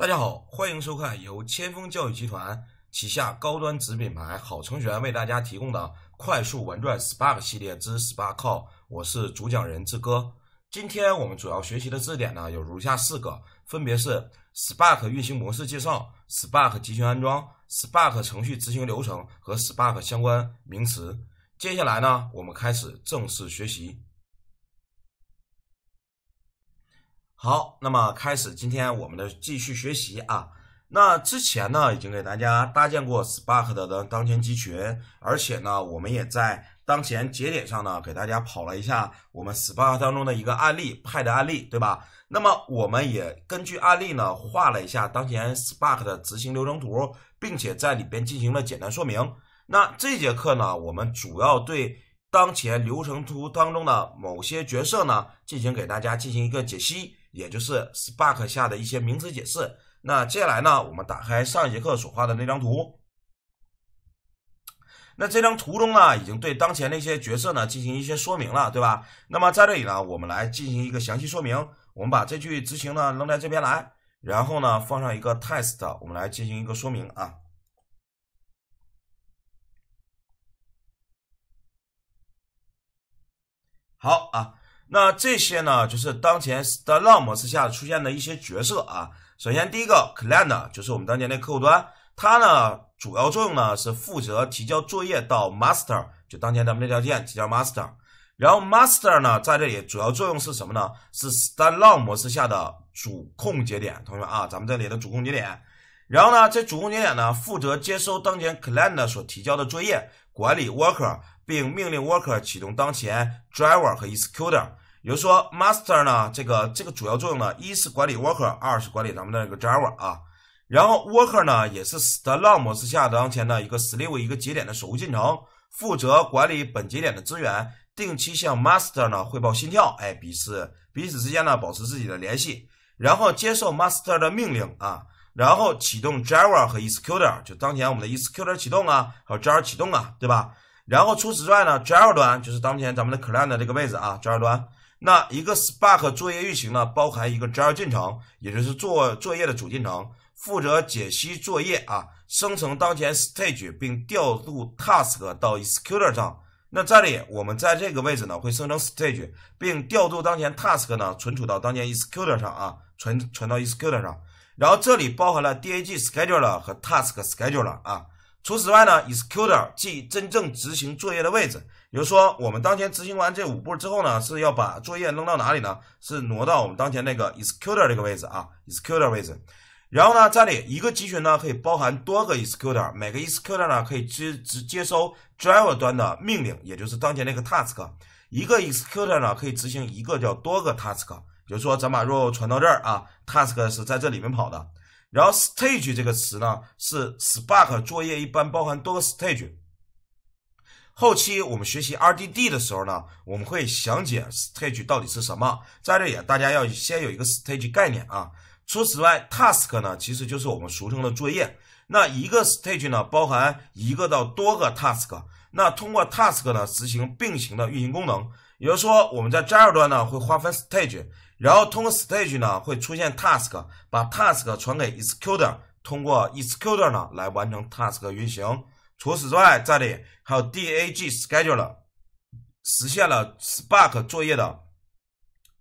大家好，欢迎收看由千锋教育集团旗下高端子品牌好成员为大家提供的快速玩转 Spark 系列之 Spark。我是主讲人志哥。今天我们主要学习的字典呢有如下四个，分别是 Spark 运行模式介绍、Spark 集群安装、Spark 程序执行流程和 Spark 相关名词。接下来呢，我们开始正式学习。好，那么开始今天我们的继续学习啊。那之前呢，已经给大家搭建过 Spark 的当前集群，而且呢，我们也在当前节点上呢，给大家跑了一下我们 Spark 当中的一个案例派的案例，对吧？那么我们也根据案例呢，画了一下当前 Spark 的执行流程图，并且在里边进行了简单说明。那这节课呢，我们主要对当前流程图当中的某些角色呢，进行给大家进行一个解析。也就是 Spark 下的一些名词解释。那接下来呢，我们打开上一节课所画的那张图。那这张图中呢，已经对当前那些角色呢进行一些说明了，对吧？那么在这里呢，我们来进行一个详细说明。我们把这句执行呢扔在这边来，然后呢放上一个 test，我们来进行一个说明啊。好啊。那这些呢，就是当前 Starlone 模式下出现的一些角色啊。首先，第一个 Client 就是我们当前的客户端，它呢主要作用呢是负责提交作业到 Master，就当前咱们这条线提交 Master。然后 Master 呢在这里主要作用是什么呢？是 Starlone 模式下的主控节点。同学们啊，咱们这里的主控节点。然后呢，这主控节点呢负责接收当前 Client 所提交的作业，管理 Worker。并命令 worker 启动当前 driver 和 executor，也就说 master 呢，这个这个主要作用呢，一是管理 worker，二是管理咱们的这个 driver 啊，然后 worker 呢，也是 standalone 模式下当前的一个 slave 一个节点的守护进程，负责管理本节点的资源，定期向 master 呢汇报心跳，哎，彼此彼此之间呢保持自己的联系，然后接受 master 的命令啊，然后启动 driver 和 executor，就当前我们的 executor 启动啊，还有 jar 启动啊，对吧？然后除此之外呢，Java 端就是当前咱们的 Client 这个位置啊，Java 端那一个 Spark 作业运行呢，包含一个 Java 进程，也就是做作业的主进程，负责解析作业啊，生成当前 Stage 并调度 Task 到 Executor 上。那这里我们在这个位置呢，会生成 Stage 并调度当前 Task 呢，存储到当前 Executor 上啊，存存到 Executor 上。然后这里包含了 DAG Scheduler 和 Task Scheduler 啊。除此之外呢，executor 即真正执行作业的位置。比如说，我们当前执行完这五步之后呢，是要把作业扔到哪里呢？是挪到我们当前那个 executor 这个位置啊，executor 位置。然后呢，这里一个集群呢可以包含多个 executor，每个 executor 呢可以接直接收 driver 端的命令，也就是当前那个 task。一个 executor 呢可以执行一个叫多个 task。比如说，咱把 role 传到这儿啊，task 是在这里面跑的。然后 stage 这个词呢，是 spark 作业一般包含多个 stage。后期我们学习 RDD 的时候呢，我们会详解 stage 到底是什么。在这里，大家要先有一个 stage 概念啊。除此之外，task 呢其实就是我们俗称的作业。那一个 stage 呢包含一个到多个 task。那通过 task 呢执行并行的运行功能。也就是说，我们在 j a a 端呢会划分 stage。然后通过 stage 呢，会出现 task，把 task 传给 executor，通过 executor 呢来完成 task 运行。除此之外，这里还有 DAG scheduler，实现了 Spark 作业的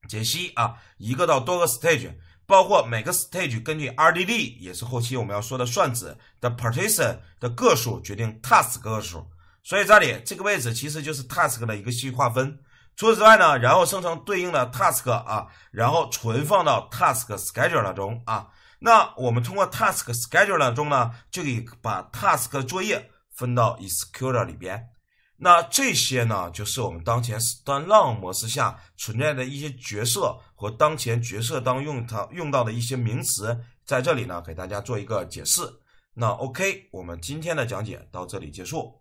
解析啊，一个到多个 stage，包括每个 stage 根据 RDD，也是后期我们要说的算子的 partition 的个数决定 task 个数，所以这里这个位置其实就是 task 的一个细划分。除此之外呢，然后生成对应的 task 啊，然后存放到 task scheduler 中啊。那我们通过 task scheduler 中呢，就可以把 task 作业分到 executor 里边。那这些呢，就是我们当前 standalone 模式下存在的一些角色和当前角色当用它用到的一些名词，在这里呢，给大家做一个解释。那 OK，我们今天的讲解到这里结束。